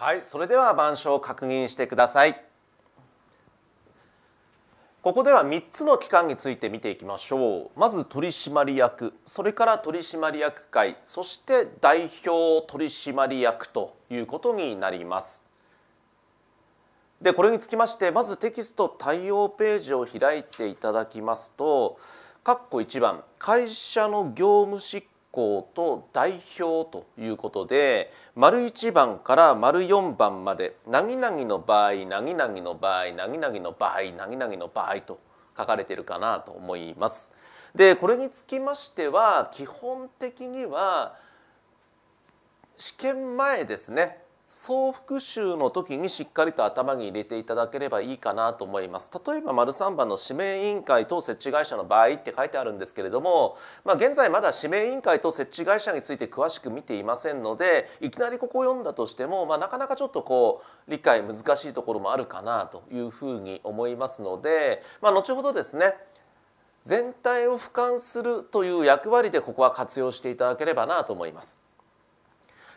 はいそれでは板書を確認してくださいここでは3つの機関について見ていきましょうまず取締役それから取締役会そして代表取締役ということになりますでこれにつきましてまずテキスト対応ページを開いていただきますと括弧1番会社の業務執校と代表ということで丸1番から丸4番まで「何々の場合何々の場合何々の場合何々の場合」と書かれているかなと思います。でこれにつきましては基本的には試験前ですね総復習の時にしっかりと頭に入れていただければいいかなと思います例えば丸3番の指名委員会等設置会社の場合って書いてあるんですけれども、まあ、現在まだ指名委員会等設置会社について詳しく見ていませんのでいきなりここを読んだとしても、まあ、なかなかちょっとこう理解難しいところもあるかなというふうに思いますので、まあ、後ほどですね全体を俯瞰するという役割でここは活用していただければなと思います。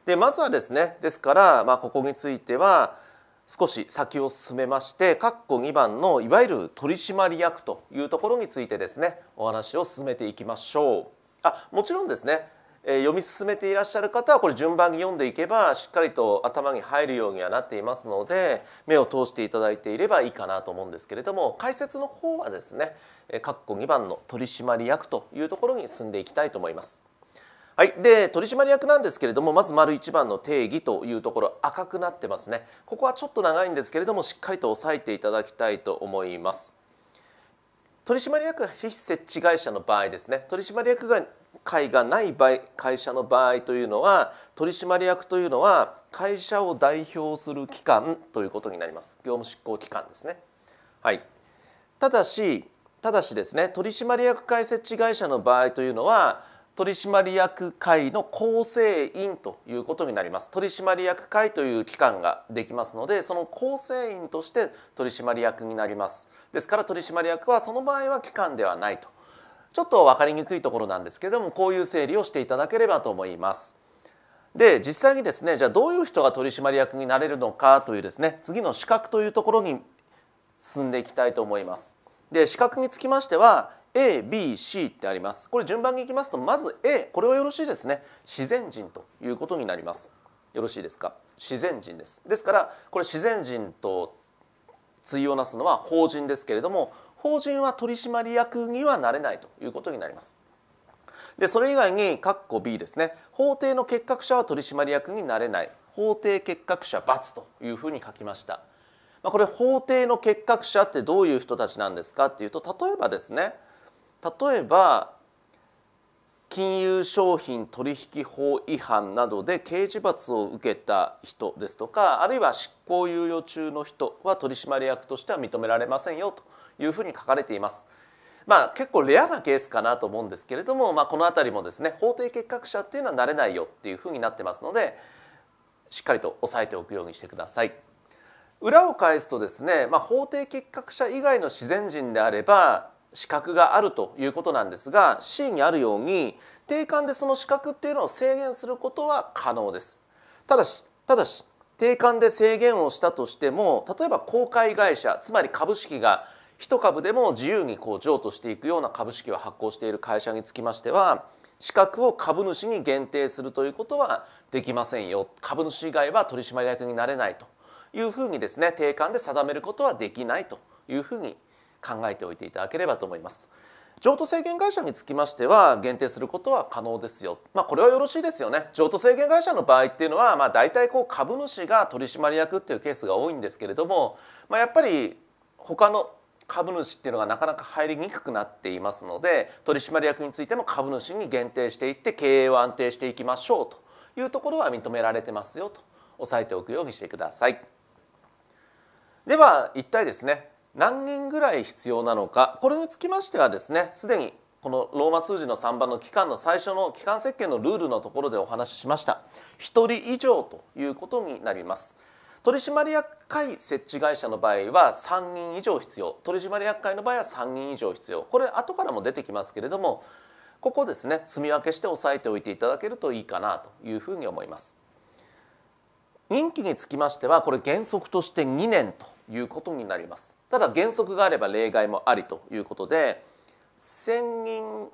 でまずはですねですから、まあ、ここについては少し先を進めまして括弧2番のいわゆる取締役というところについてですねお話を進めていきましょう。あもちろんですね、え読み進めていらっしゃる方はこれ順番に読んでいけばしっかりと頭に入るようにはなっていますので目を通していただいていればいいかなと思うんですけれども解説の方はですね括弧2番の取締役というところに進んでいきたいと思います。はい、で取締役なんですけれどもまず丸1番の定義というところ赤くなってますねここはちょっと長いんですけれどもしっかりと押さえていただきたいと思います取締役非設置会社の場合ですね取締役が会がない場合会社の場合というのは取締役というのは会社を代表する機関ということになります業務執行機関ですねはいただしただしですね取締役会設置会社の場合というのは取締役会の構成員ということになります取締役会という機関ができますのでその構成員として取締役になりますですから取締役はその場合は機関ではないとちょっと分かりにくいところなんですけれどもこういう整理をしていただければと思いますで実際にですねじゃあどういう人が取締役になれるのかというですね次の資格というところに進んでいきたいと思いますで資格につきましては ABC ってありますこれ順番にいきますとまず A これはよろしいですね自然人ということになりますよろしいですか自然人ですですからこれ自然人と対応なすのは法人ですけれども法人は取締役にはなれないということになりますでそれ以外に括弧 B ですね法定の欠格者は取締役になれない法定欠格者罰というふうに書きましたまこれ法廷の欠格者ってどういう人たちなんですかっていうと例えばですね例えば金融商品取引法違反などで刑事罰を受けた人ですとかあるいは執行猶予中の人は取締役としては認められませんよというふうに書かれています。まあ、結構レアなケースかなと思うんですけれども、まあ、この辺りもですね法定結核者っていうのはなれないよっていうふうになってますのでしっかりと押さえておくようにしてください。裏を返すとですね、まあ、法定結核者以外の自然人であれば資格があるということなんですが C にあるように定款でその資格っていうのを制限することは可能です。ただしただし定款で制限をしたとしても例えば公開会社つまり株式が一株でも自由にこう譲渡していくような株式を発行している会社につきましては資格を株主に限定するということはできませんよ株主以外は取締役になれないというふうにですね定款で定めることはできないというふうに考えておいていただければと思います。譲渡制限会社につきましては限定することは可能ですよ、まあ、これはよろしいですよね譲渡制限会社の場合っていうのは、まあ、大体こう株主が取締役っていうケースが多いんですけれども、まあ、やっぱり他の株主っていうのがなかなか入りにくくなっていますので取締役についても株主に限定していって経営を安定していきましょうというところは認められてますよと押さえておくようにしてください。では一体ですね何人ぐらい必要なのかこれにつきましてはですねすでにこのローマ数字の3番の期間の最初の期間設計のルールのところでお話ししました1人以上ということになります取締役会設置会社の場合は3人以上必要取締役会の場合は3人以上必要これ後からも出てきますけれどもここですね住み分けして押さえておいていただけるといいかなというふうに思います任期につきましてはこれ原則として2年ということになりますただ原則があれば例外もありということで選任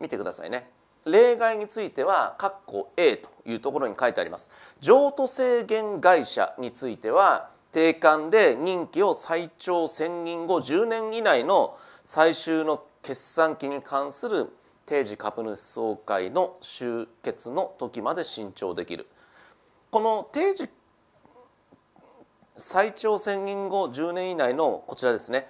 見てくださいね例外については括弧 A というところに書いてあります譲渡制限会社については定款で任期を最長選任後10年以内の最終の決算期に関する定時株主総会の終結の時まで伸長できるこの定時最長宣言後10年以内のこちらですね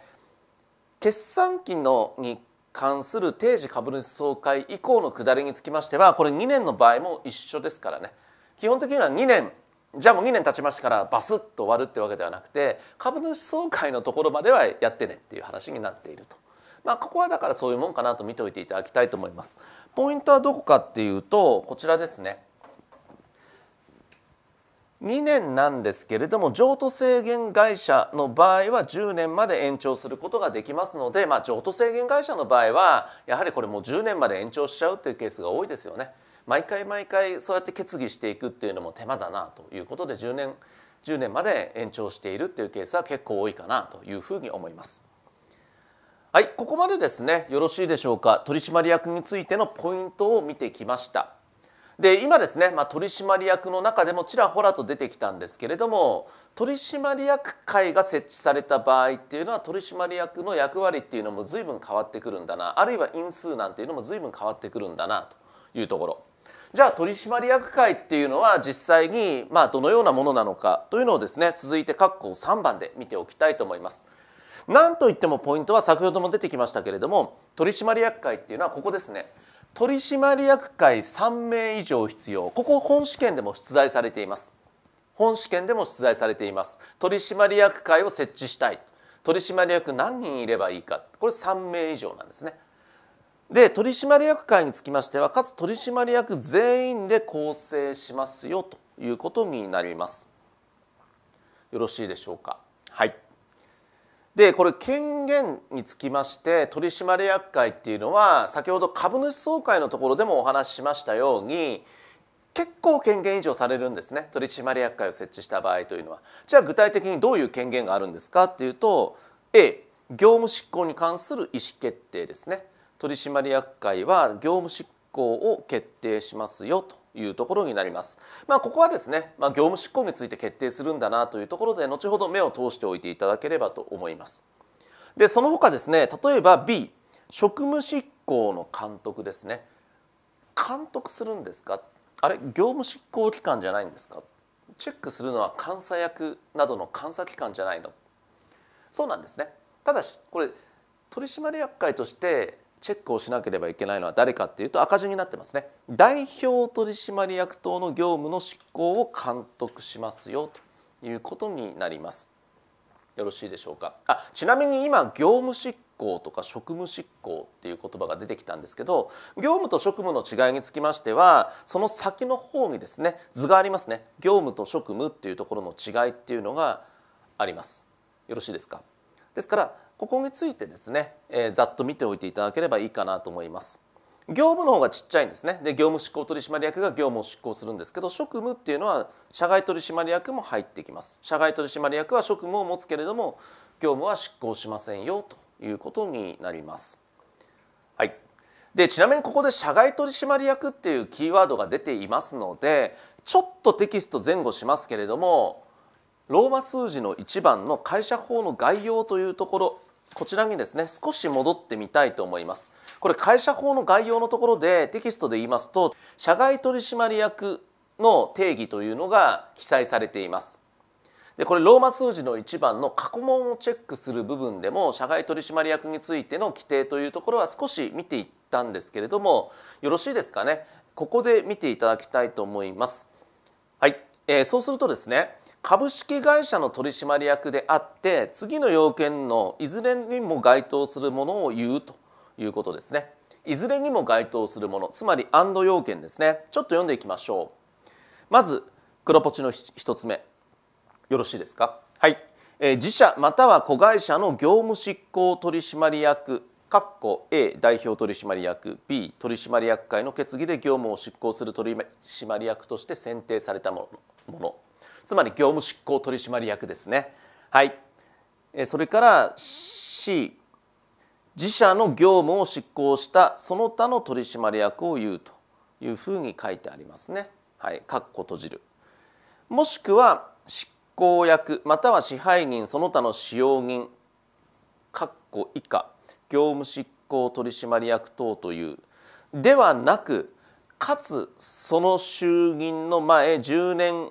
決算期のに関する定時株主総会以降の下りにつきましてはこれ2年の場合も一緒ですからね基本的には2年じゃあもう2年経ちましたからバスッと終わるってわけではなくて株主総会のところまではやってねっていう話になっていると。まあ、ここはだからそういうもんかなと見ておいていただきたいと思います。ポイントはどこかっていうとこちらですね。2年なんですけれども譲渡制限会社の場合は10年まで延長することができますので、まあ、譲渡制限会社の場合はやはりこれもう10年まで延長しちゃうっていうケースが多いですよね。毎回毎回そうやって決議していくっていうのも手間だなということで10年10年まで延長しているっていうケースは結構多いかなというふうに思います。はい、ここまでですねよろしいでしょうか取締役についてのポイントを見てきました。で今ですね、まあ、取締役の中でもちらほらと出てきたんですけれども取締役会が設置された場合っていうのは取締役の役割っていうのも随分変わってくるんだなあるいは因数なんていうのも随分変わってくるんだなというところ。じゃあ取締役会っていうのは実際にまあどのようなものなのかというのをですね続いて括弧3番で見ておきたいと思います。なんといってもポイントは先ほども出てきましたけれども取締役会っていうのはここですね。取締役会3名以上必要ここ本試験でも出題されています本試験でも出題されています取締役会を設置したい取締役何人いればいいかこれ3名以上なんですねで取締役会につきましてはかつ取締役全員で構成しますよということになりますよろしいでしょうかはいでこれ権限につきまして取締役会っていうのは先ほど株主総会のところでもお話ししましたように結構権限持をされるんですね取締役会を設置した場合というのは。じゃあ具体的にどういう権限があるんですかっていうと A 業務執行に関する意思決定ですね取締役会は業務執行を決定しますよというところになります。まあ、ここはですね、まあ、業務執行について決定するんだなというところで後ほど目を通しておいていただければと思います。でその他ですね例えば B 職務執行の監督ですね監督するんですかあれ業務執行機関じゃないんですかチェックするのは監査役などの監査機関じゃないのそうなんですねただしこれ取締役会としてチェックをしなければいけないのは誰かっていうと赤字になってますね代表取締役等の業務の執行を監督しますよということになりますよろしいでしょうかあちなみに今業務執行とか職務執行っていう言葉が出てきたんですけど業務と職務の違いにつきましてはその先の方にですね図がありますね業務と職務っていうところの違いっていうのがありますよろしいですかですからここについてですね、えー、ざっと見ておいていただければいいかなと思います。業務の方がちっちゃいんですねで業務執行取締役が業務を執行するんですけど職務っていうのは社外取締役も入ってきます社外取締役は職務を持つけれども業務は執行しませんよということになります。はい、でちなみにここで社外取締役っていうキーワードが出ていますのでちょっとテキスト前後しますけれどもローマ数字の1番の会社法の概要というところこちらにですね少し戻ってみたいと思いますこれ会社法の概要のところでテキストで言いますと社外取締役の定義というのが記載されていますでこれローマ数字の1番の過去問をチェックする部分でも社外取締役についての規定というところは少し見ていったんですけれどもよろしいですかねここで見ていただきたいと思いますはい、えー、そうするとですね株式会社の取締役であって次の要件のいずれにも該当するものを言うということですねいずれにも該当するものつまりアンド要件ですねちょっと読んでいきましょうまず黒ポチの1つ目よろしいですかはい、えー、自社または子会社の業務執行取締役 A 代表取締役 B 取締役会の決議で業務を執行する取締役として選定されたものつまり業務執行取締役ですねはいそれから C 自社の業務を執行したその他の取締役を言うというふうに書いてありますね。はい、括弧閉じるもしくは執行役または支配人その他の使用人括弧以下業務執行取締役等というではなくかつその衆議院の前10年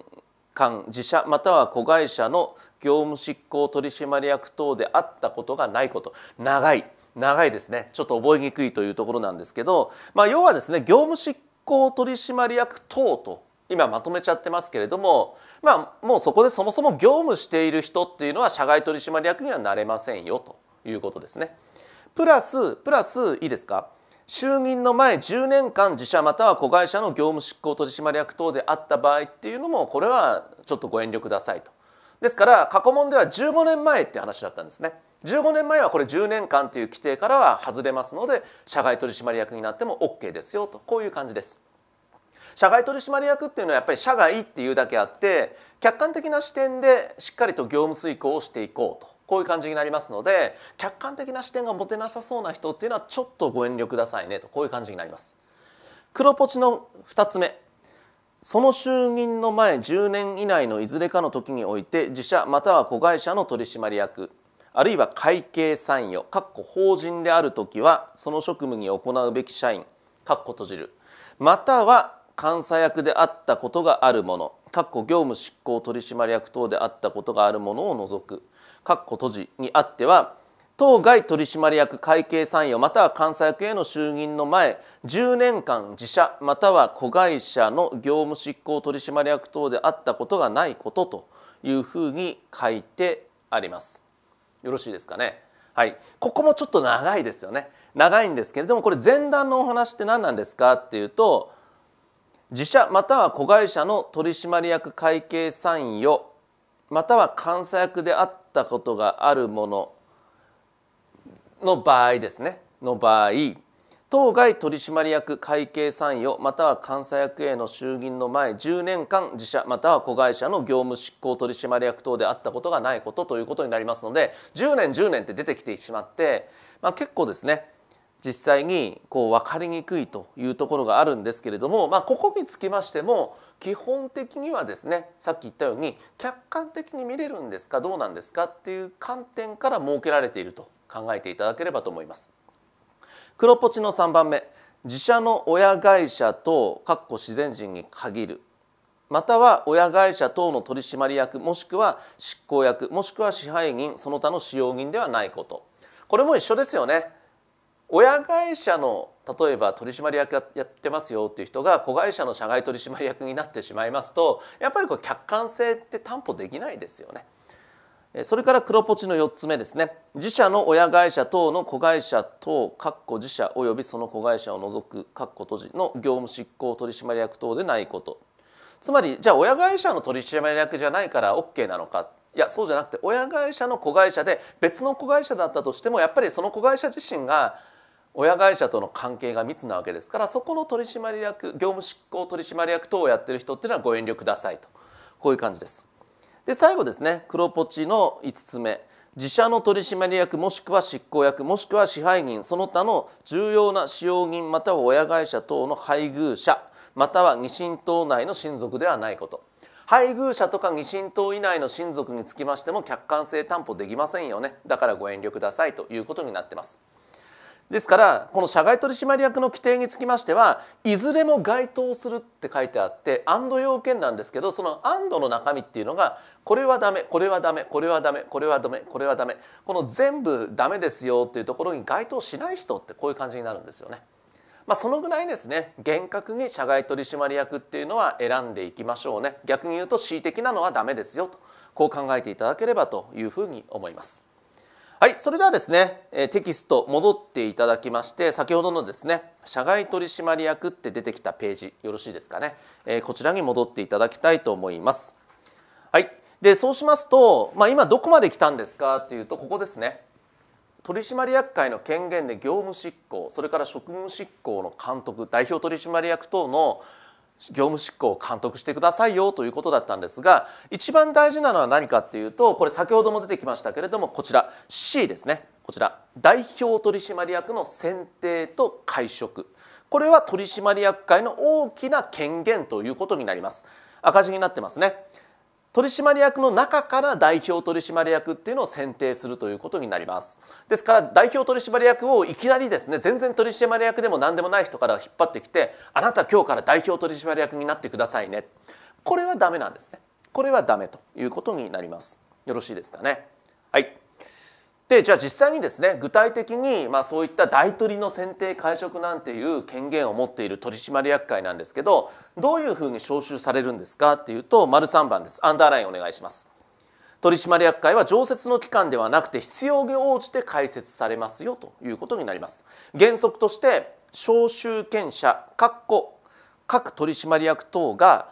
官自社または子会社の業務執行取締役等であったことがないこと長い長いですねちょっと覚えにくいというところなんですけど、まあ、要はですね業務執行取締役等と今まとめちゃってますけれどもまあもうそこでそもそも業務している人っていうのは社外取締役にはなれませんよということですね。プラスプラスいいですか就任の前10年間自社または子会社の業務執行取締役等であった場合っていうのもこれはちょっとご遠慮くださいと。ですから過去問では15年前って話だったんですね。15年前はこれ10年間という規定からは外れますので社外取締役になっても OK ですよとこういう感じです。社外取締役っていうのはやっぱり社外っていうだけあって客観的な視点でしっかりと業務遂行をしていこうとこういう感じになりますので客観的な視点が持てなさそうな人っていうのはちょっとご遠慮くださいねとこういう感じになります。黒ポチの2つ目その就任の前10年以内のいずれかの時において自社または子会社の取締役あるいは会計参与かっこ法人である時はその職務に行うべき社員かっこ閉じるまたは監査役であったことがあるものかっこ業務執行取締役等であったことがあるものを除く括弧閉じにあっては当該取締役会計参与または監査役への就任の前10年間自社または子会社の業務執行取締役等であったことがないことというふうに書いてあります。よろしいですかね。はい、ここもちょっと長いですよね。長いんですけれどもこれ前段のお話って何なんですかっていうと自社または子会社の取締役会計参与または監査役であったことがあるものの場合ですねの場合当該取締役会計参与または監査役への就任の前10年間自社または子会社の業務執行取締役等であったことがないことということになりますので10年10年って出てきてしまって、まあ、結構ですね実際にこう分かりにくいというところがあるんですけれども、まあ、ここにつきましても基本的にはですねさっき言ったように客観的に見れるんですかどうなんですかっていう観点から設けられていると考えていただければと思います。黒ポチの3番目自社の親会社と自然人に限るまたは親会社等の取締役もしくは執行役もしくは支配人その他の使用人ではないことこれも一緒ですよね。親会社の例えば取締役やってますよっていう人が子会社の社外取締役になってしまいますとやっぱりこう客観性って担保できないですよね。それから黒ポチの4つ目ですね自社の親会社等の子会社等自社及びその子会社を除く閉じの業務執行取締役等でないことつまりじゃあ親会社の取締役じゃないから OK なのかいやそうじゃなくて親会社の子会社で別の子会社だったとしてもやっぱりその子会社自身が親会社との関係が密なわけですからそこの取締役業務執行取締役等をやってる人っていうのはご遠慮くださいとこういう感じです。で最後ですね黒ポチの5つ目自社の取締役もしくは執行役もしくは支配人その他の重要な使用人または親会社等の配偶者または二親等内の親族ではないこと配偶者とか二親等以内の親族につきましても客観性担保できませんよねだからご遠慮くださいということになってます。ですからこの社外取締役の規定につきましてはいずれも該当するって書いてあって安堵要件なんですけどその安堵の中身っていうのがこれはダメこれはダメこれはダメこれはダメこれはダメこの全部ダメですよっていうところに該当しない人ってこういう感じになるんですよね。まあ、そのぐらいですね厳格に社外取締役っていうのは選んでいきましょうね逆に言うと恣意的なのはダメですよとこう考えていただければというふうに思います。はい、それではですね、えテキスト戻っていただきまして、先ほどのですね、社外取締役って出てきたページ、よろしいですかね、えこちらに戻っていただきたいと思います。はい、でそうしますと、まあ、今どこまで来たんですかっていうと、ここですね。取締役会の権限で業務執行それから職務執行の監督代表取締役等の業務執行を監督してくださいよということだったんですが一番大事なのは何かっていうとこれ先ほども出てきましたけれどもこちら C ですねこちら代表取締役の選定と会食これは取締役会の大きな権限ということになります赤字になってますね取締役の中から代表取締役っていうのを選定するということになりますですから代表取締役をいきなりですね全然取締役でも何でもない人から引っ張ってきてあなた今日から代表取締役になってくださいねこれはダメなんですねこれはダメということになりますよろしいですかねはいでじゃあ実際にですね具体的に、まあ、そういった大取りの選定会食なんていう権限を持っている取締役会なんですけどどういうふうに招集されるんですかっていうと丸3番ですアンダーラインお願いします取締役会は常設の期間ではなくて必要に応じて開設されますよということになります原則として招集権者各取締役等が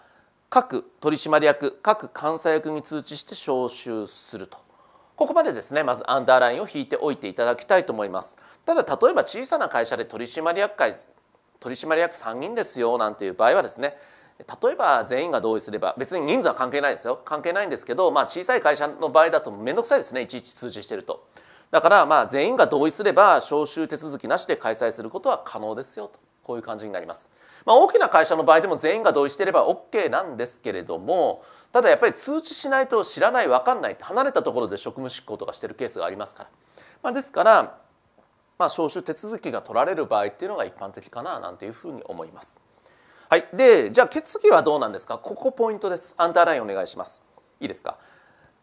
各取締役各監査役に通知して招集するとここまでですねまずアンダーラインを引いておいていただきたいと思いますただ例えば小さな会社で取締役会取締役3人ですよなんていう場合はですね例えば全員が同意すれば別に人数は関係ないですよ関係ないんですけど、まあ、小さい会社の場合だと面倒くさいですねいちいち通知してるとだからまあ全員が同意すれば招集手続きなしで開催することは可能ですよとこういう感じになります、まあ、大きな会社の場合でも全員が同意していれば OK なんですけれどもただやっぱり通知しないと知らない分かんない離れたところで職務執行とかしてるケースがありますから、まあ、ですから、まあ、招集手続きが取られる場合っていうのが一般的かななんていうふうに思います。はい、でじゃあ決議はどうなんですかここポイントですアンダーラインお願いしますいいですか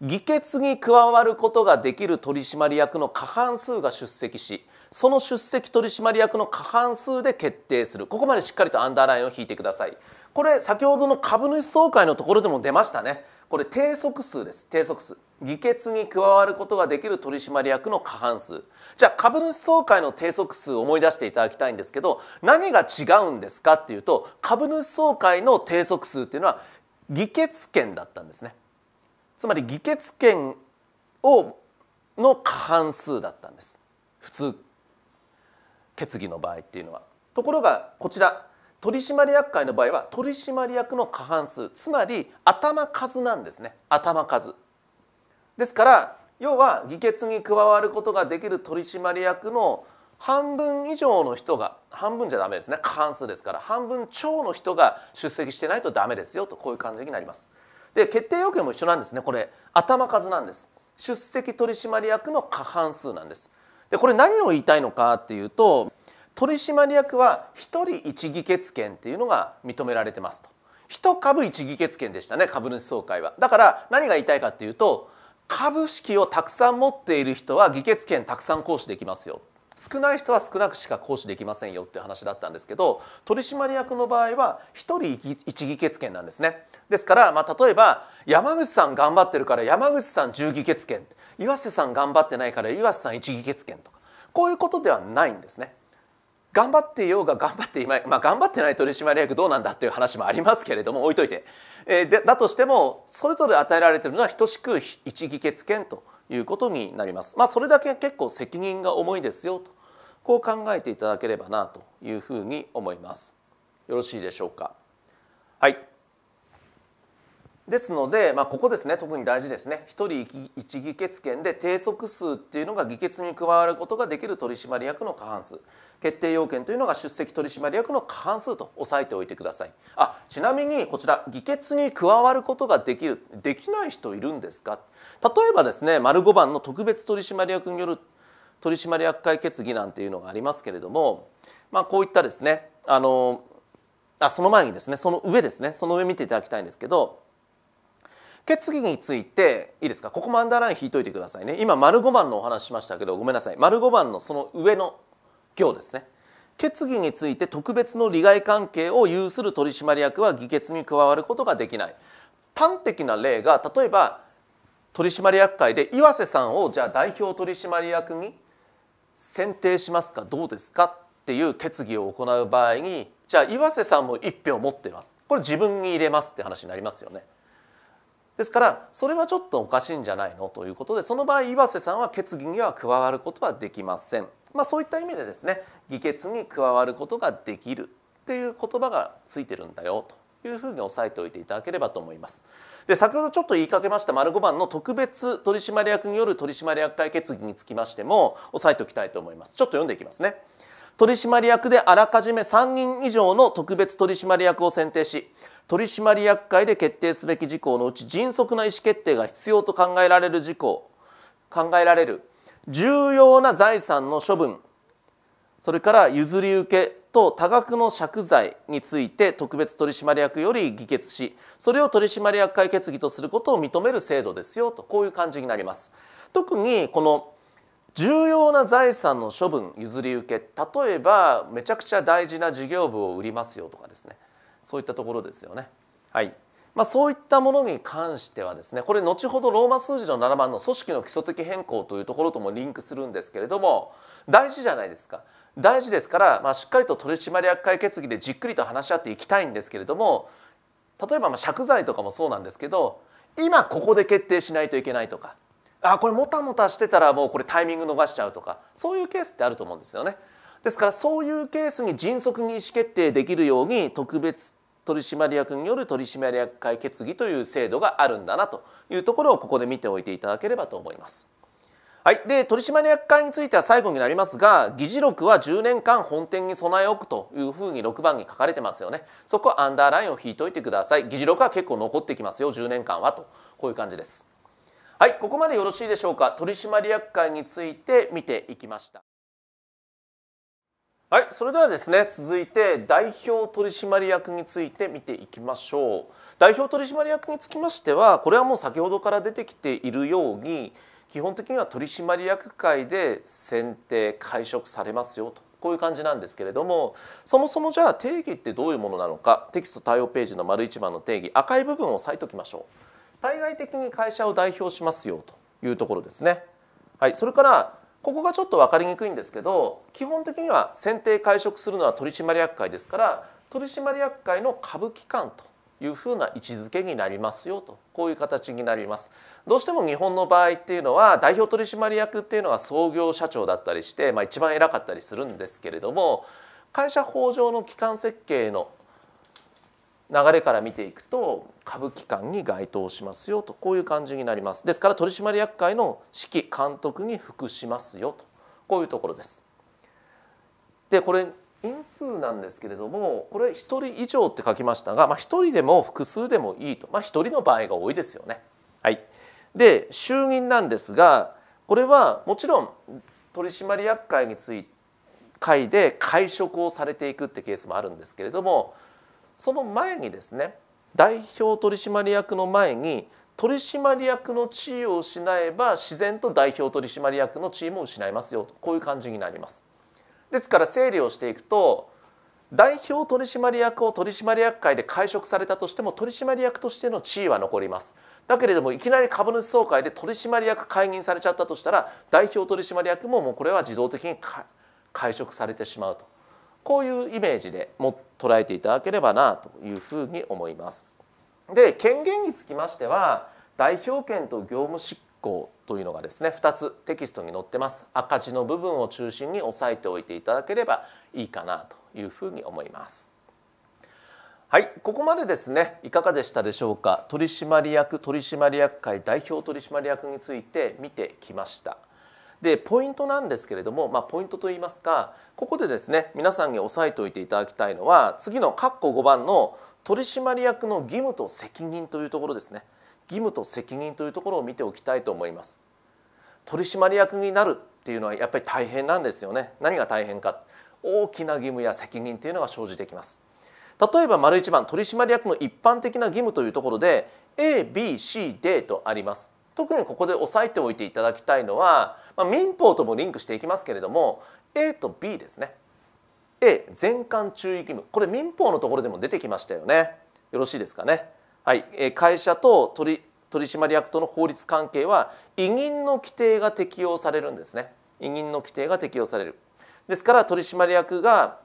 議決に加わることができる取締役の過半数が出席しその出席取締役の過半数で決定するここまでしっかりとアンダーラインを引いてくださいこれ先ほどの株主総会のところでも出ましたねこれ定則数です定則数議決に加わることができる取締役の過半数じゃあ株主総会の定則数を思い出していただきたいんですけど何が違うんですかっていうと株主総会の定則数っていうのは議決権だったんですねつまり議決権をの過半数だったんです普通決議の場合っていうのはところがこちら取締役会の場合は取締役の過半数つまり頭数なんですね頭数ですから要は議決に加わることができる取締役の半分以上の人が半分じゃダメですね過半数ですから半分超の人が出席してないとダメですよとこういう感じになりますで決定要件も一緒なんですねこれ頭数なんです出席取締役の過半数なんですでこれ何を言いたいのかっていうと取締役は1人1議決権っていうのが認められてますと1株1議決権でしたね株主総会はだから何が言いたいかっていうと株式をたくさん持っている人は議決権たくさん行使できますよ少ない人は少なくしか行使できませんよっていう話だったんですけど取締役の場合は1人1議決権なんですねですから、まあ、例えば山口さん頑張ってるから山口さん10議決権岩瀬さん頑張ってないから岩瀬さん1議決権とかこういうことではないんですね。頑張っていようが頑張っていまい、まあ、頑張ってない取締役どうなんだっていう話もありますけれども置いといて、えー、でだとしてもそれぞれ与えられてるのは等しく一議決権ということになります。まあ、それだけ結構責任が重いですよとこう考えていただければなというふうに思います。よろしいでしょうか。はい。ですので、まあ、ここですね特に大事ですね1人1議決権で定則数っていうのが議決に加わることができる取締役の過半数決定要件というのが出席取締役の過半数と押さえておいてくださいあちなみにこちら議決に加わることができるできない人いるんですか例えばですね丸5番の特別取締役による取締役会決議なんていうのがありますけれども、まあ、こういったですねあのあその前にですねその上ですねその上見ていただきたいんですけど決議についていいですかここもアンダーライン引いといてくださいね今丸5番のお話しましたけどごめんなさい丸5番のその上の行ですね決議について特別の利害関係を有する取締役は議決に加わることができない端的な例が例えば取締役会で岩瀬さんをじゃあ代表取締役に選定しますかどうですかっていう決議を行う場合にじゃあ岩瀬さんも1票持ってますこれ自分に入れますって話になりますよね。ですからそれはちょっとおかしいんじゃないのということでその場合岩瀬さんは決議には加わることはできません。まあ、そういった意味でですね議決に加わることができるっていう言葉がついてるんだよというふうに押さえておいていただければと思います。で先ほどちょっと言いかけました丸5番の特別取締役による取締役会決議につきましても押さえておきたいと思います。ちょっと読んでいきますね。取締役であらかじめ3人以上の特別取締役を選定し取締役会で決定すべき事項のうち迅速な意思決定が必要と考えられる事項考えられる重要な財産の処分それから譲り受けと多額の借財について特別取締役より議決しそれを取締役会決議とすることを認める制度ですよとこういう感じになります。特にこの重要な財産の処分譲り受け例えばめちゃくちゃ大事な事業部を売りますよとかですねそういったところですよね。はいまあ、そういったものに関してはですねこれ後ほどローマ数字の7番の組織の基礎的変更というところともリンクするんですけれども大事じゃないですか大事ですから、まあ、しっかりと取締役会決議でじっくりと話し合っていきたいんですけれども例えばま借罪とかもそうなんですけど今ここで決定しないといけないとかあこれもたもたしてたらもうこれタイミング逃しちゃうとかそういうケースってあると思うんですよね。ですからそういうケースに迅速に意思決定できるように特別取締役による取締役会決議という制度があるんだなというところをここで見ておいていただければと思います。はい、で取締役会については最後になりますが議事録は10年間本店に備え置くというふうに6番に書かれてますよねそこはアンダーラインを引いておいてください議事録は結構残ってきますよ10年間はとこういう感じですはいここまでよろしいでしょうか取締役会について見ていきましたはい、それではですね続いて代表取締役について見ていきましょう代表取締役につきましてはこれはもう先ほどから出てきているように基本的には取締役会で選定解職されますよとこういう感じなんですけれどもそもそもじゃあ定義ってどういうものなのかテキスト対応ページの丸一番の定義赤い部分を割いときましょう対外的に会社を代表しますよというところですね。はい、それからここがちょっと分かりにくいんですけど基本的には選定解職するのは取締役会ですから取締役会の株機関というふうな位置づけになりますよとこういう形になりますどうしても日本の場合っていうのは代表取締役っていうのは創業社長だったりして、まあ、一番偉かったりするんですけれども会社法上の機関設計の流れから見ていくと株機関に該当しますよとこういう感じになりますですから取締役会の指揮監督に服しますよとこういうところです。でこれ因数なんですけれどもこれ1人以上って書きましたが、まあ、1人でも複数でもいいと、まあ、1人の場合が多いですよね。はい、で衆議院なんですがこれはもちろん取締役会につい会で会食をされていくってケースもあるんですけれどもその前にですね代表取締役の前に取締役の地位を失えば自然と代表取締役の地位も失いますよとこういう感じになります。ですから整理をしていくと代表取締役を取締役会で解職されたとしても取締役としての地位は残りますだけれどもいきなり株主総会で取締役解任されちゃったとしたら代表取締役ももうこれは自動的に解職されてしまうとこういうイメージでも捉えていただければなというふうに思います。で権限につきましては代表権と業務執行というのがですね2つテキストに載ってます赤字の部分を中心に押さえておいていただければいいかなというふうに思います。はい、ここまでですねいかがでしたでしょうか取締役取締役会代表取締役について見てきました。でポイントなんですけれども、まあ、ポイントといいますかここでですね皆さんに押さえておいていただきたいのは次の括弧5番の取締役の義務と責任というところですね義務と責任というところを見ておきたいと思います取締役になるっていうのはやっぱり大変なんですよね何が大変か大きな義務や責任というのが生じてきます例えば丸1番取締役の一般的な義務というところで ABCD とあります特にここで押さえておいていただきたいのは、まあ、民法ともリンクしていきますけれども A と B ですね A 全館注意義務これ民法のところでも出てきましたよねよろしいですかねはい、え会社と取締役との法律関係は委任の規定が適用されるんですね委任の規定が適用されるですから取締役が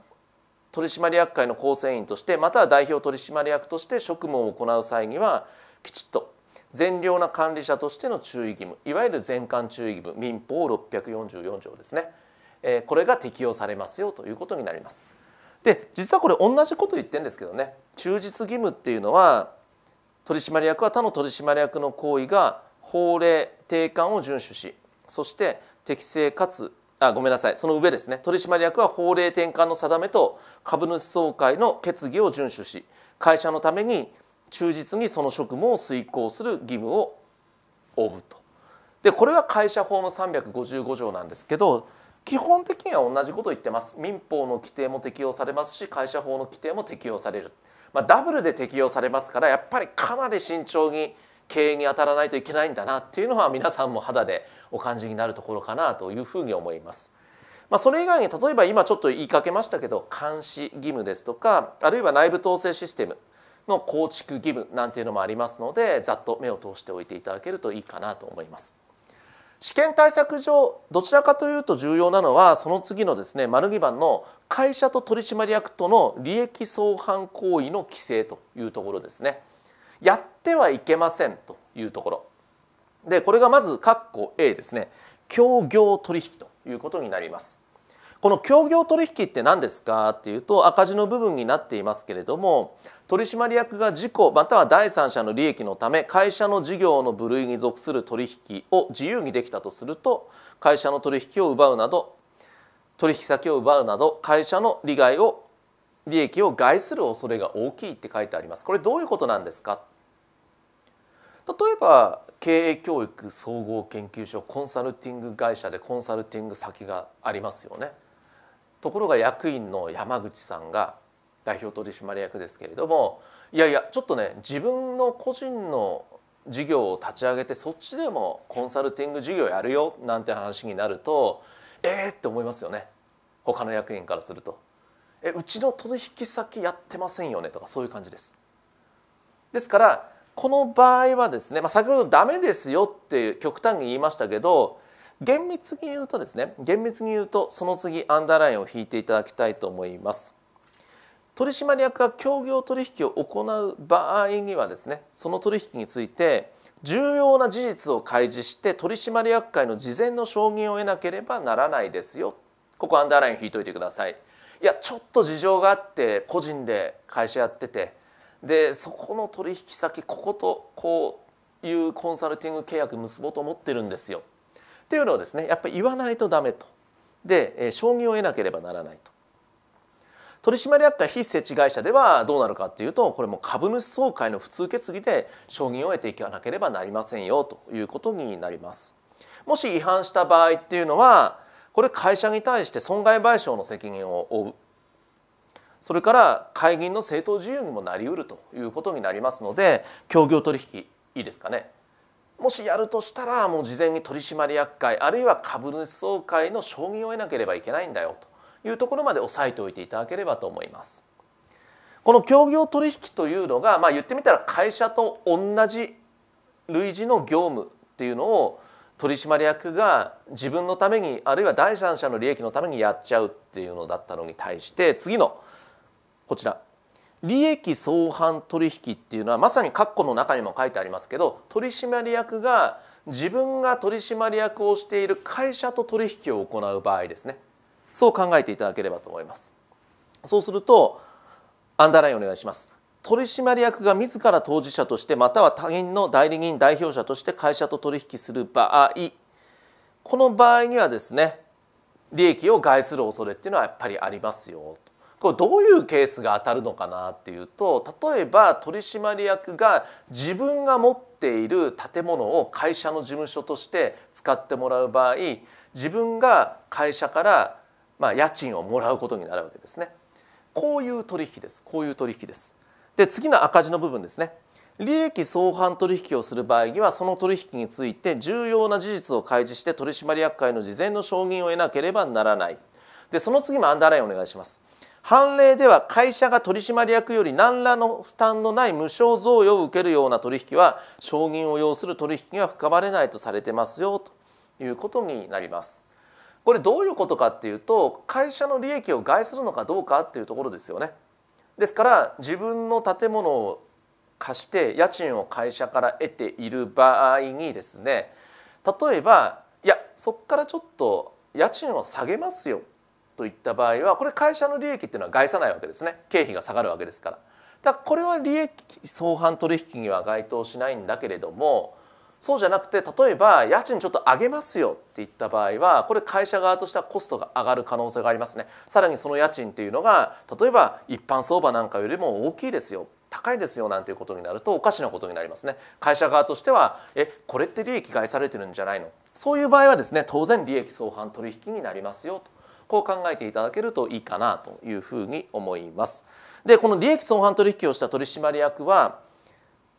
取締役会の構成員としてまたは代表取締役として職務を行う際にはきちっと善良な管理者としての注意義務いわゆる全館注意義務民法644条ですねこれが適用されますよということになります。で実はこれ同じこと言ってるんですけどね忠実義務っていうのは取締役は他の取締役の行為が法令定款を遵守しそして適正かつあごめんなさいその上ですね取締役は法令転換の定めと株主総会の決議を遵守し会社のために忠実にその職務を遂行する義務を負うと。でこれは会社法の355条なんですけど基本的には同じことを言ってます民法の規定も適用されますし会社法の規定も適用される、まあ、ダブルで適用されますからやっぱりかなり慎重に経営に当たらないといけないんだなっていうのは皆さんも肌でお感じになるところかなというふうに思います。まあ、それ以外に例えば今ちょっと言いかけましたけど監視義務ですとかあるいは内部統制システムの構築義務なんていうのもありますのでざっと目を通しておいていただけるといいかなと思います。試験対策上どちらかというと重要なのはその次のですね丸2番の会社と取締役との利益相反行為の規制というところですね。やってはいけませんというところでこれがまず括弧 A ですね協業取引ということになります。この協業取引って何ですかっていうと赤字の部分になっていますけれども取締役が事故または第三者の利益のため会社の事業の部類に属する取引を自由にできたとすると会社の取引を奪うなど取引先を奪うなど会社の利害を利益を害する恐れが大きいって書いてありますこれどういうことなんですか例えば経営教育総合研究所コンサルティング会社でコンサルティング先がありますよね。ところが役員の山口さんが代表取締役ですけれどもいやいやちょっとね自分の個人の事業を立ち上げてそっちでもコンサルティング事業やるよなんて話になるとえーって思いますよね他の役員からすると。えうちの取引先やってませんよねとかそういう感じです。ですからこの場合はですね、まあ、先ほどダメですよって極端に言いましたけど厳密に言うとですね厳密に言うとその次アンダーラインを引いていただきたいと思います。取締役が協業取引を行う場合にはですねその取引について重要な事実を開示して取締役会の事前の承認を得なければならないですよここアンダーライン引いといてくださいいやちょっと事情があって個人で会社やっててでそこの取引先こことこういうコンサルティング契約結ぼうと思ってるんですよっていうのをですねやっぱり言わないとダメとで承認を得なければならないと。取締役会非設置会社ではどうなるかっていうとこれも株主総会の普通決議で承認を得ていかなければなりませんよということになります。もし違反した場合っていうのはこれ会社に対して損害賠償の責任を負うそれから会議員の正当自由にもなりうるということになりますので協業取引いいですかねもしやるとしたらもう事前に取締役会あるいは株主総会の承認を得なければいけないんだよというところまで押さえておいていただければと思います。この協業取引というのが、まあ、言ってみたら会社と同じ類似の業務っていうのを取締役が自分のためにあるいは第三者の利益のためにやっちゃうっていうのだったのに対して次のこちら利益相反取引っていうのはまさに括弧の中にも書いてありますけど取締役が自分が取締役をしている会社と取引を行う場合ですねそう考えていただければと思いますそうするとアンダーラインお願いします取締役が自ら当事者としてまたは他人の代理人代表者として会社と取引する場合この場合にはですね利益を害する恐れっていうのはやっぱりありますよとこれどういうケースが当たるのかなっていうと例えば取締役が自分が持っている建物を会社の事務所として使ってもらう場合自分が会社からま家賃をもらうことになるわけですね。こういう取引です。こういう取引です。で次の赤字の部分ですね。利益相反取引をする場合にはその取引について重要な事実を開示して取締役会の事前の承認を得なければならないでその次もアンダーラインお願いします判例では会社が取締役より何らの負担のない無償贈与を受けるような取引は承認を要する取引が含まれないとされてますよということになります。これどういうことかっていうと会社の利益を害するのかどうかっていうところですよね。ですから自分の建物を貸して家賃を会社から得ている場合にですね例えばいやそこからちょっと家賃を下げますよといった場合はこれ会社の利益っていうのは害さないわけですね経費が下がるわけですからだからこれは利益相反取引には該当しないんだけれどもそうじゃなくて例えば家賃ちょっと上げますよっていった場合はこれ会社側としてはコストが上がる可能性がありますねさらにその家賃っていうのが例えば一般相場なんかよりも大きいですよ高いですよなんていうことになるとおかしなことになりますね会社側としてはえこれって利益害されてるんじゃないのそういう場合はですね当然利益相反取引になりますよとこう考えていただけるといいかなというふうに思います。でこの利益損犯取引をした取締役は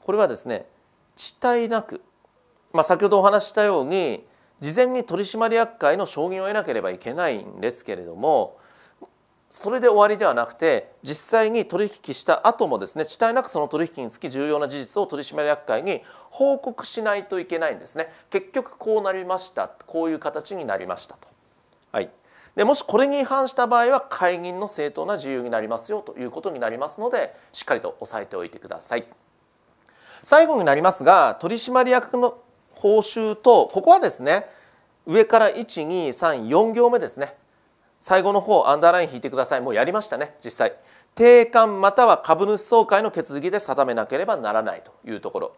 これはですね遅滞なく、まあ、先ほどお話ししたように事前に取締役会の承認を得なければいけないんですけれどもそれで終わりではなくて実際に取引した後もですね遅滞なくその取引につき重要な事実を取締役会に報告しないといけないんですね結局こうなりましたこういう形になりましたと。はいでもしこれに違反した場合は解任の正当な自由になりますよということになりますのでしっかりと押さえておいてください。最後になりますが取締役の報酬とここはですね上から1234行目ですね最後の方アンダーライン引いてくださいもうやりましたね実際定款または株主総会の決議で定めなければならないというところ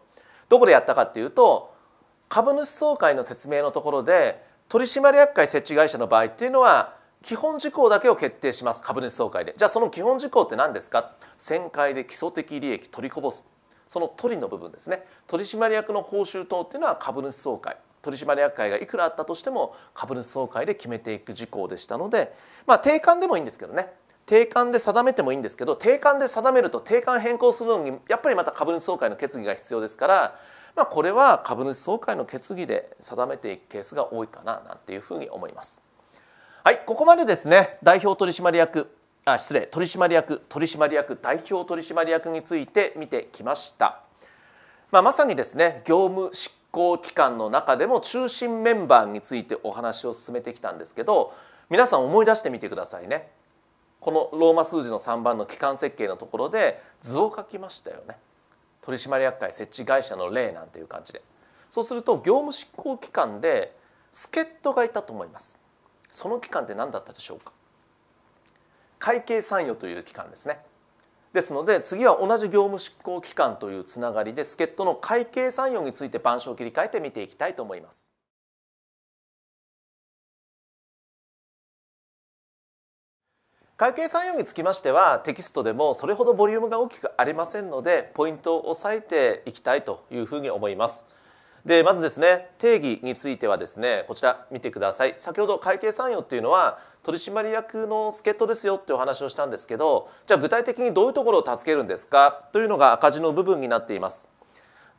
どこでやったかっていうと株主総会の説明のところで取締役会設置会社の場合っていうのは基本事項だけを決定します株主総会でじゃあその基本事項って何ですか旋回で基礎的利益取りこぼすその取りの部分ですね取締役の報酬等っていうのは株主総会取締役会がいくらあったとしても株主総会で決めていく事項でしたのでまあ定款でもいいんですけどね定款で定めてもいいんですけど定款で定めると定款変更するのにやっぱりまた株主総会の決議が必要ですからまあ、これは株主総会の決議で定めていくケースが多いかななんていうふうに思います。はい、ここまでですね代表取締役あ失礼取締役取締役代表取締役について見てきました、まあ、まさにですね業務執行機関の中でも中心メンバーについてお話を進めてきたんですけど皆さん思い出してみてくださいねこのローマ数字の3番の機関設計のところで図を書きましたよね。取締役会設置会社の例なんていう感じでそうすると業務執行機関で助っ人がいたと思いますその機関って何だったでしょうか会計参与という機関ですねですので次は同じ業務執行機関というつながりで助っ人の会計参与について板書を切り替えて見ていきたいと思います会計採用につきましてはテキストでもそれほどボリュームが大きくありませんのでポイントを押さえていきたいというふうに思います。でまずですね定義についてはですねこちら見てください先ほど会計参与っていうのは取締役の助っ人ですよってお話をしたんですけどじゃあ具体的にどういうところを助けるんですかというのが赤字の部分になっています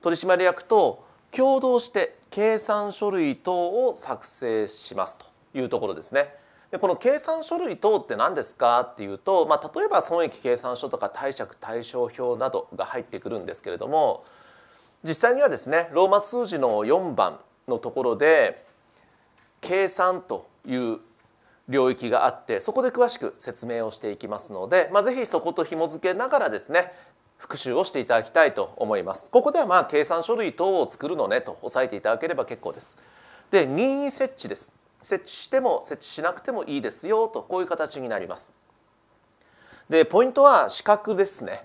取締役と共同して計算書類等を作成しますというところですねでこの計算書類等って何ですかっていうと、まあ、例えば損益計算書とか貸借対照表などが入ってくるんですけれども実際にはですねローマ数字の4番のところで計算という領域があってそこで詳しく説明をしていきますので、まあ、ぜそこと紐付けながらですね復習をしていただきたいと思います。ここではまあ計算書類等を作るのねと押さえていただければ結構です。で任意設置です。設置しても設置しなくてもいいですよとこういう形になります。でポイントは視覚ですね。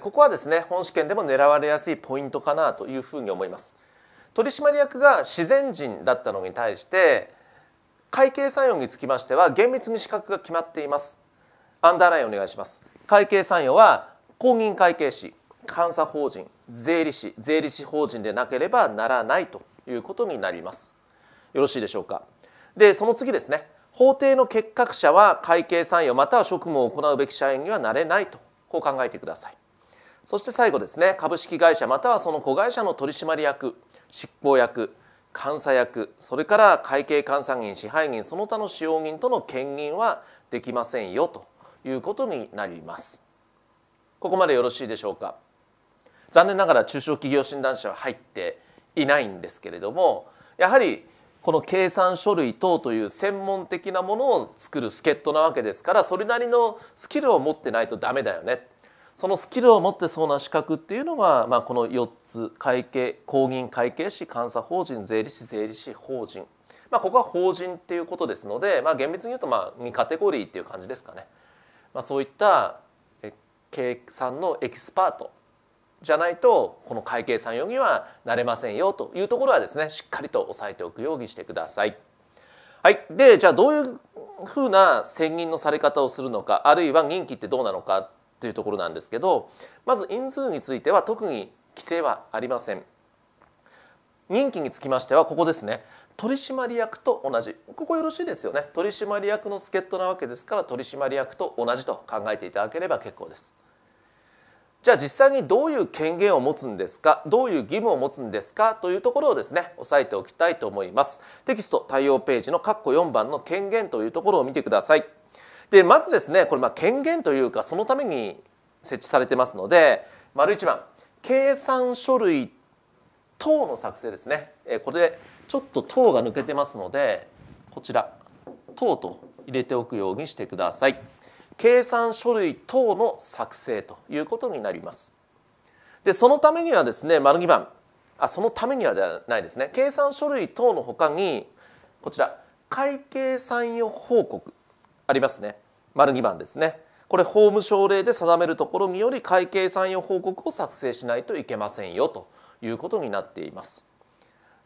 ここはですね本試験でも狙われやすいポイントかなというふうに思います。取締役が自然人だったのに対して会計採用につきましては厳密に資格が決まっていますアンダーラインお願いします会計採用は公認会計士監査法人税理士税理士法人でなければならないということになりますよろしいでしょうかでその次ですね法廷の結核者は会計参与または職務を行うべき社員にはなれないとこう考えてくださいそして最後ですね株式会社またはその子会社の取締役執行役監査役それから会計監査員支配人その他の使用人との兼任はできませんよということになりますここまでよろしいでしょうか残念ながら中小企業診断士は入っていないんですけれどもやはりこの計算書類等という専門的なものを作る助っ人なわけですからそれなりのスキルを持ってないとダメだよねそのスキルを持ってそうな資格っていうのが、まあ、この4つ会計公認会計士監査法人税理士税理士法人、まあ、ここは法人っていうことですので、まあ、厳密に言うとまあ2カテゴリーっていう感じですかね、まあ、そういった計算のエキスパートじゃないとこの会計3用にはなれませんよというところはですねしっかりと押さえておくようにしてください。はい、でじゃあどういうふうな選任のされ方をするのかあるいは任期ってどうなのかというところなんですけどまず因数については特に規制はありません。任期につきましてはここですね取締役と同じここよろしいですよね取締役の助っ人なわけですから取締役と同じと考えていただければ結構です。じゃあ実際にどういう権限を持つんですかどういう義務を持つんですかというところをですね押さえておきたいと思いますテキスト対応ページの括弧4番の権限というところを見てくださいでまずですねこれま権限というかそのために設置されてますので丸1番計算書類等の作成ですねこれでちょっと等が抜けてますのでこちら等と入れておくようにしてください。計算書類等の作成ということになります。でそのためにはですね丸2番あそのためにはではないですね計算書類等のほかにこちら会計参与報告ありますね丸2番ですねこれ法務省令で定めるところにより会計参与報告を作成しないといけませんよということになっています。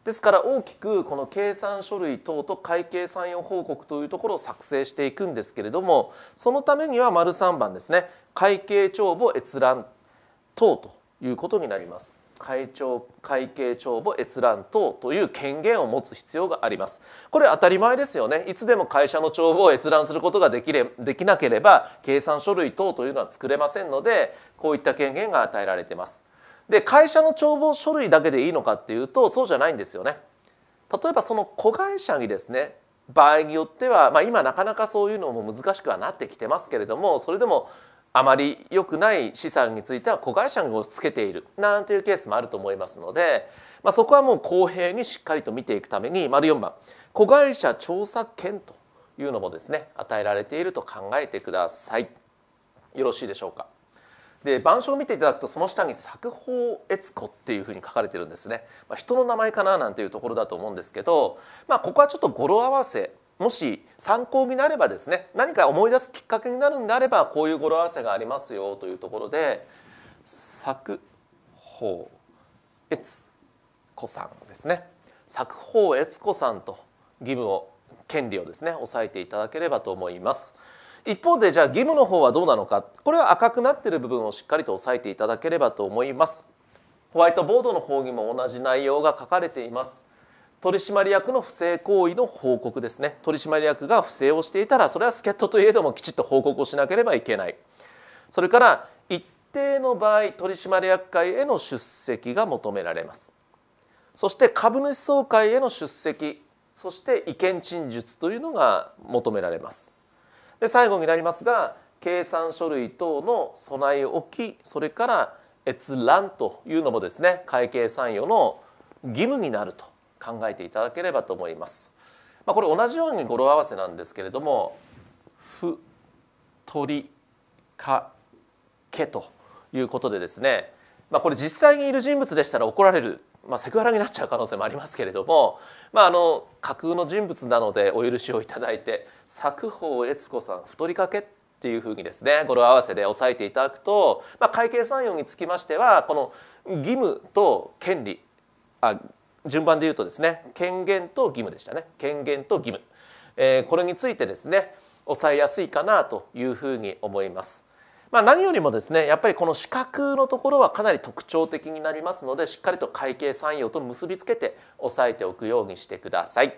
ですから大きくこの計算書類等と会計参与報告というところを作成していくんですけれどもそのためには丸3番ですね会計帳簿閲覧等ということになります。会長会計帳簿閲覧等という権限を持つ必要がありますこれ当たり前ですよねいつでも会社の帳簿を閲覧することができれできなければ計算書類等というのは作れませんのでこういった権限が与えられていますで会社の帳簿書類だけでいいのかっていうとそうじゃないんですよね。例えばその子会社にですね場合によっては、まあ、今なかなかそういうのも難しくはなってきてますけれどもそれでもあまり良くない資産については子会社に押し付けているなんていうケースもあると思いますので、まあ、そこはもう公平にしっかりと見ていくために丸4番子会社調査権というのもですね与えられていると考えてください。よろしいでしょうか。で板書を見ていただくとその下に「作法悦子」っていうふうに書かれてるんですね、まあ、人の名前かななんていうところだと思うんですけど、まあ、ここはちょっと語呂合わせもし参考になればですね何か思い出すきっかけになるんであればこういう語呂合わせがありますよというところで「作法悦子さん」ですね「作法悦子さん」と義務を権利をですね押さえていただければと思います。一方でじゃあ義務の方はどうなのかこれは赤くなってる部分をしっかりと押さえていただければと思いますホワイトボードの方にも同じ内容が書かれています取締役の不正行為の報告ですね取締役が不正をしていたらそれは助っ人といえどもきちっと報告をしなければいけないそれから一定の場合取締役会への出席が求められますそして株主総会への出席そして意見陳述というのが求められますで最後になりますが計算書類等の備え置きそれから閲覧というのもですね会計参与の義務になると考えていただければと思います。まあ、これ同じように語呂合わせなんですけれども「ふ」「とり」「か」「け」ということでですね、まあ、これ実際にいる人物でしたら怒られるまあ、セクハラになっちゃう可能性もありますけれども、まあ、あの架空の人物なのでお許しをいただいて「作法悦子さん太りかけ」っていうふうにですね語呂合わせで押さえていただくと、まあ、会計参与につきましてはこの義務と権利あ順番で言うとですね権限と義務でしたね権限と義務、えー、これについてですね抑えやすいかなというふうに思います。まあ、何よりもですねやっぱりこの資格のところはかなり特徴的になりますのでしっかりと会計参与と結びつけて押さえておくようにしてください。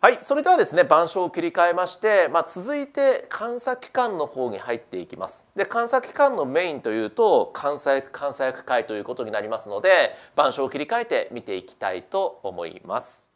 はいそれではですね板書を切り替えまして、まあ、続いて監査機関の方に入っていきますで監査機関のメインというと監査役監査役会ということになりますので板書を切り替えて見ていきたいと思います。